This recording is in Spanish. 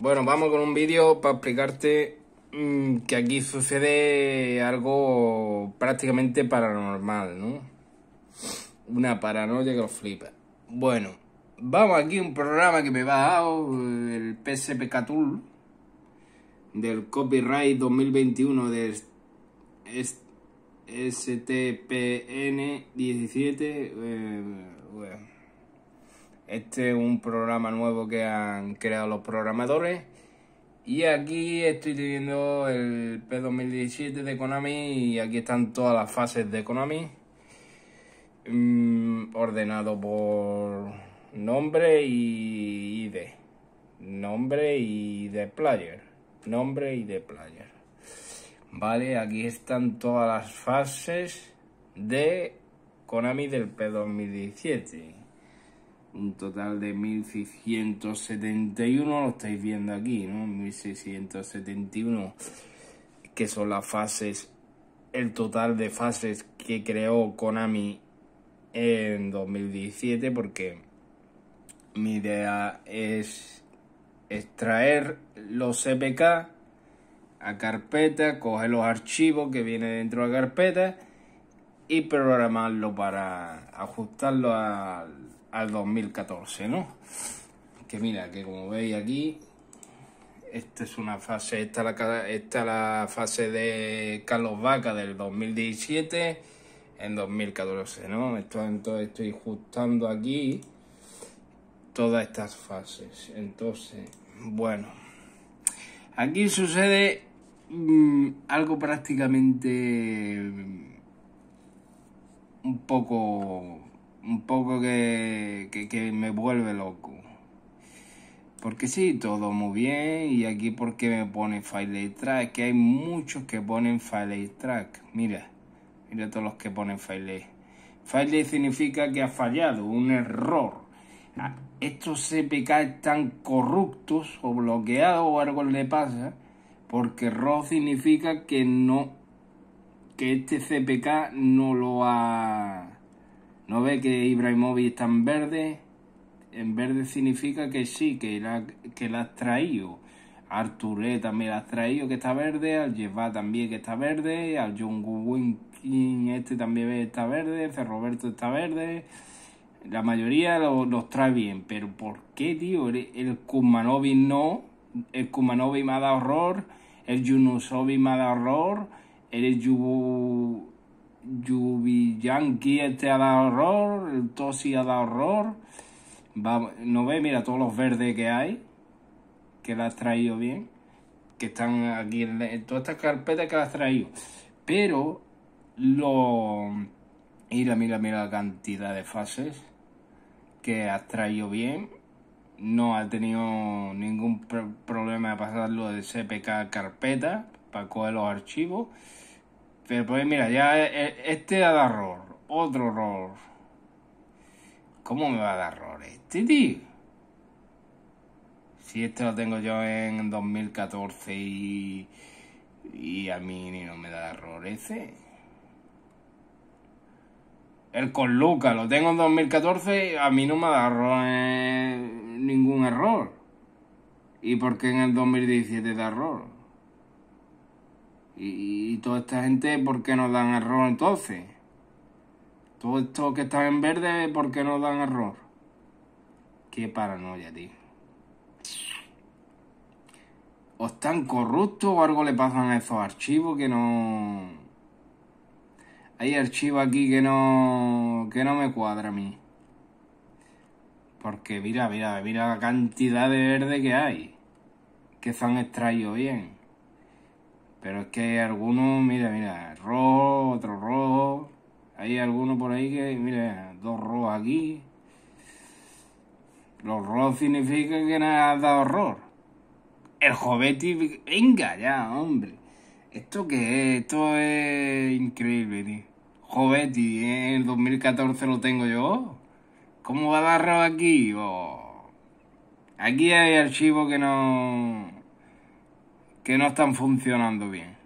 Bueno, vamos con un vídeo para explicarte mm, que aquí sucede algo prácticamente paranormal, ¿no? Una paranoia que os flipa. Bueno, vamos aquí a un programa que me va bajado, eh, el PSP Tool, del copyright 2021 del STPN 17. bueno. Este es un programa nuevo que han creado los programadores. Y aquí estoy viendo el P2017 de Konami y aquí están todas las fases de Konami. Mm, ordenado por nombre y ID. Nombre y de player. Nombre y de player. Vale, aquí están todas las fases de Konami del P2017 un total de 1671, lo estáis viendo aquí, ¿no? 1671, que son las fases, el total de fases que creó Konami en 2017, porque mi idea es extraer los CPK a carpeta, coger los archivos que viene dentro de la carpeta y programarlo para ajustarlo al al 2014, ¿no? Que mira, que como veis aquí, esta es una fase, esta la, esta la fase de Carlos Vaca del 2017 en 2014, ¿no? Entonces estoy ajustando aquí todas estas fases. Entonces, bueno, aquí sucede mm, algo prácticamente mm, un poco un poco que, que, me vuelve loco. Porque sí, todo muy bien. Y aquí porque me pone file track. Que hay muchos que ponen file track. Mira, mira todos los que ponen file. File significa que ha fallado, un error. Ah, estos CPK están corruptos o bloqueados o algo le pasa. Porque error significa que no. Que este CPK no lo ha ¿No ve que Ibrahimovic está en verde? En verde significa que sí, que la, que la has traído. Arturé también la has traído, que está verde. Al Jeva también, que está verde. Al John Winkin este también está verde. Ferroberto está verde. La mayoría los, trae bien. Pero ¿por qué, tío? El, Kumanovi no. El Kumanovi me ha dado horror. El Yunusovic me ha dado horror. El Yubu Yankee este ha dado horror, el Tosi ha dado horror. no ve, mira todos los verdes que hay, que la has traído bien, que están aquí en, todas estas carpetas que las has traído. Pero lo. Mira, mira, mira la cantidad de fases que has traído bien. No ha tenido ningún problema de pasarlo de CPK a carpeta para coger los archivos. Pero este, pues mira, ya eh, eh, este da error. Otro error. ¿Cómo me va a dar error este, tío? Si este lo tengo yo en 2014 y... Y a mí no me da error ese. El con Luca, lo tengo en 2014 y a mí no me da error eh, ningún error. ¿Y por qué en el 2017 da error? Y, toda esta gente, ¿por qué nos dan error entonces? Todo esto que está en verde, ¿por qué nos dan error? Qué paranoia, tío. O están corruptos o algo le pasan a esos archivos que no... Hay archivos aquí que no... que no me cuadra a mí. Porque mira, mira, mira la cantidad de verde que hay. Que se han extraído bien. Pero es que hay algunos, mira, mira, rojo, otro rojo. Hay alguno por ahí que, mira, dos rojos aquí. Los rojos significa que nada has dado horror. El jovete, venga ya, hombre. ¿Esto qué es? Esto es increíble, tío. Jovetti, en el 2014 lo tengo yo. ¿Cómo va a dar rojo aquí? Oh. Aquí hay archivos que no que no están funcionando bien.